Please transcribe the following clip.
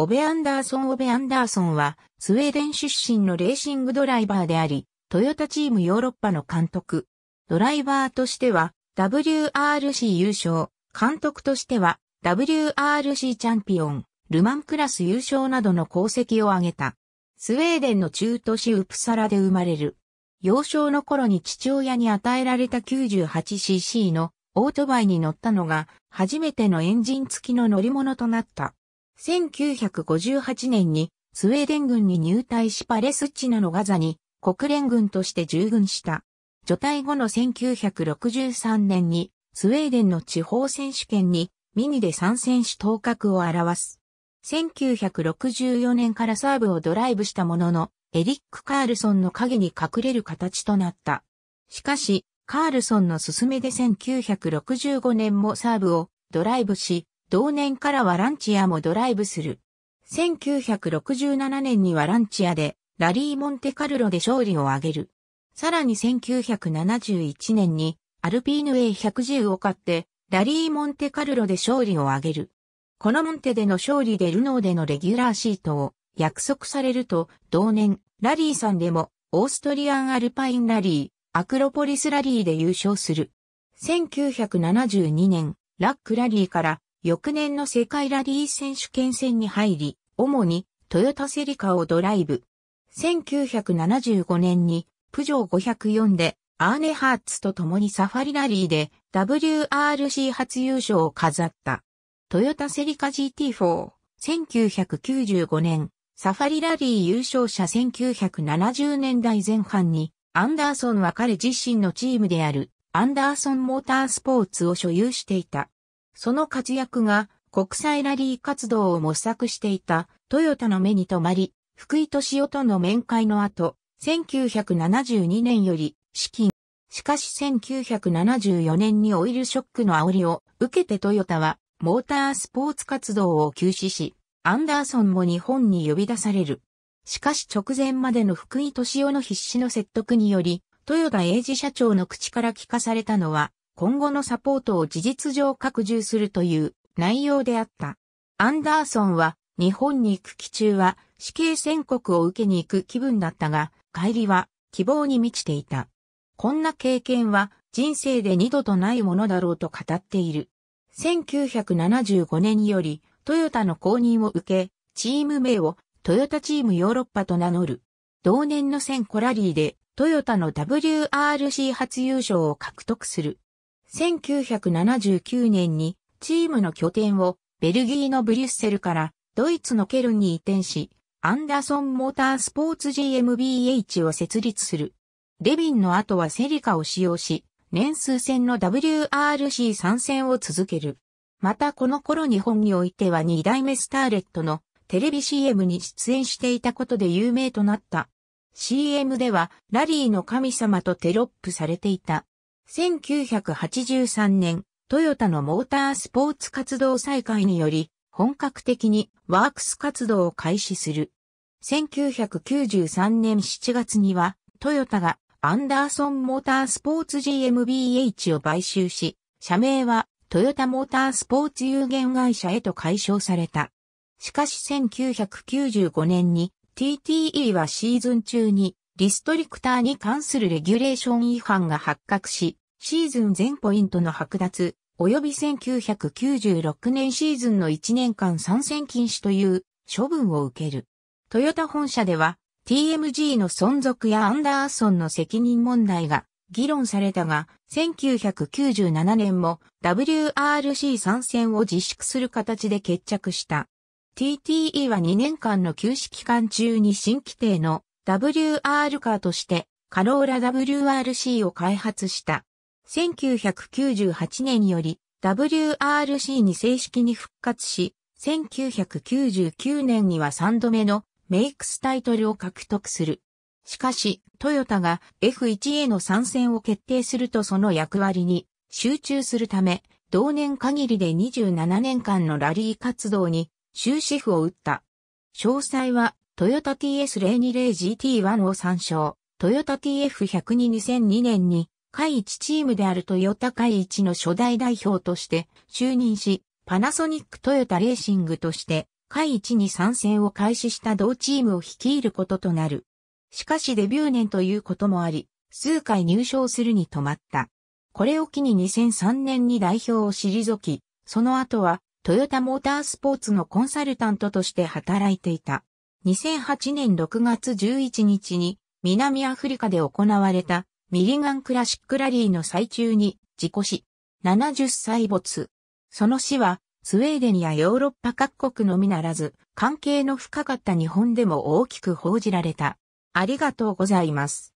オベ・アンダーソン・オベ・アンダーソンは、スウェーデン出身のレーシングドライバーであり、トヨタチームヨーロッパの監督。ドライバーとしては、WRC 優勝、監督としては、WRC チャンピオン、ルマンクラス優勝などの功績を挙げた。スウェーデンの中都市ウプサラで生まれる。幼少の頃に父親に与えられた 98cc のオートバイに乗ったのが、初めてのエンジン付きの乗り物となった。1958年にスウェーデン軍に入隊しパレスチナのガザに国連軍として従軍した。除隊後の1963年にスウェーデンの地方選手権にミニで参戦し頭角を表す。1964年からサーブをドライブしたものの、エリック・カールソンの影に隠れる形となった。しかし、カールソンの勧めで1965年もサーブをドライブし、同年からはランチアもドライブする。1967年にはランチアで、ラリー・モンテカルロで勝利を挙げる。さらに1971年に、アルピーヌ A110 を買って、ラリー・モンテカルロで勝利を挙げる。このモンテでの勝利でルノーでのレギュラーシートを約束されると、同年、ラリーさんでも、オーストリアン・アルパイン・ラリー、アクロポリス・ラリーで優勝する。1972年、ラック・ラリーから翌年の世界ラリー選手権戦に入り、主にトヨタセリカをドライブ。1975年にプジョー504でアーネハーツと共にサファリラリーで WRC 初優勝を飾った。トヨタセリカ GT4、1995年、サファリラリー優勝者1970年代前半に、アンダーソンは彼自身のチームである、アンダーソンモータースポーツを所有していた。その活躍が国際ラリー活動を模索していたトヨタの目に留まり、福井敏夫との面会の後、1972年より資金。しかし1974年にオイルショックの煽りを受けてトヨタはモータースポーツ活動を休止し、アンダーソンも日本に呼び出される。しかし直前までの福井敏夫の必死の説得により、豊田英治社長の口から聞かされたのは、今後のサポートを事実上拡充するという内容であった。アンダーソンは日本に行く期中は死刑宣告を受けに行く気分だったが、帰りは希望に満ちていた。こんな経験は人生で二度とないものだろうと語っている。1975年よりトヨタの公認を受け、チーム名をトヨタチームヨーロッパと名乗る。同年の1000コラリーでトヨタの WRC 初優勝を獲得する。1979年にチームの拠点をベルギーのブリュッセルからドイツのケルンに移転し、アンダーソンモータースポーツ GmbH を設立する。レビンの後はセリカを使用し、年数戦の WRC 参戦を続ける。またこの頃日本においては2代目スターレットのテレビ CM に出演していたことで有名となった。CM ではラリーの神様とテロップされていた。1983年、トヨタのモータースポーツ活動再開により、本格的にワークス活動を開始する。1993年7月には、トヨタがアンダーソンモータースポーツ GmbH を買収し、社名はトヨタモータースポーツ有限会社へと解消された。しかし1995年に TTE はシーズン中にリストリクターに関するレギュレーション違反が発覚し、シーズン全ポイントの剥奪、及び1996年シーズンの1年間参戦禁止という処分を受ける。トヨタ本社では TMG の存続やアンダーソンの責任問題が議論されたが、1997年も WRC 参戦を自粛する形で決着した。TTE は2年間の休止期間中に新規定の WR カーとしてカローラ WRC を開発した。1998年により WRC に正式に復活し、1999年には3度目のメイクスタイトルを獲得する。しかし、トヨタが F1 への参戦を決定するとその役割に集中するため、同年限りで27年間のラリー活動に終止符を打った。詳細はトヨタ TS020GT1 を参照、トヨタ TF100 に2002年に、会一チームであるトヨタ会一の初代代表として就任し、パナソニックトヨタレーシングとして、会一に参戦を開始した同チームを率いることとなる。しかしデビュー年ということもあり、数回入賞するに止まった。これを機に2003年に代表を退き、その後はトヨタモータースポーツのコンサルタントとして働いていた。2008年6月11日に南アフリカで行われたミリガンクラシックラリーの最中に事故死、70歳没。その死はスウェーデンやヨーロッパ各国のみならず関係の深かった日本でも大きく報じられた。ありがとうございます。